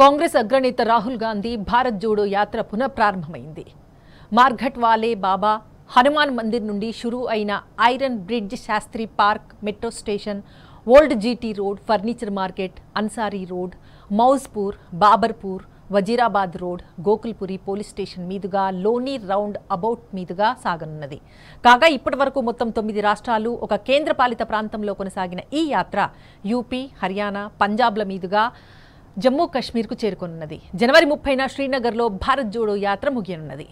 కాంగ్రెస్ అగ్రనేత రాహుల్ గాంధీ భారత్ జోడో యాత్ర పునఃప్రారంభమైంది మార్ఘట్ వాలే బాబా హనుమాన్ మందిర్ నుండి షురూ అయిన iron bridge Shastri park metro station old GT road furniture market Ansari road Maujpur Babarpur Wazirabad road Gokulpuri police station మీదుగా లోనీ రౌండ్ అబౌట్ మీదుగా సాగనున్నది కాగా ఇప్పటి వరకు మొత్తం తొమ్మిది రాష్ట్రాలు ఒక కేంద్రపాలిత ప్రాంతంలో కొనసాగిన ఈ యాత్ర యూపీ హర్యానా పంజాబ్ల మీదుగా జమ్మూ కశ్మీర్కు చేరుకోనున్నది జనవరి ముప్పైన శ్రీనగర్లో భారత్ జోడో యాత్ర ముగియనున్నది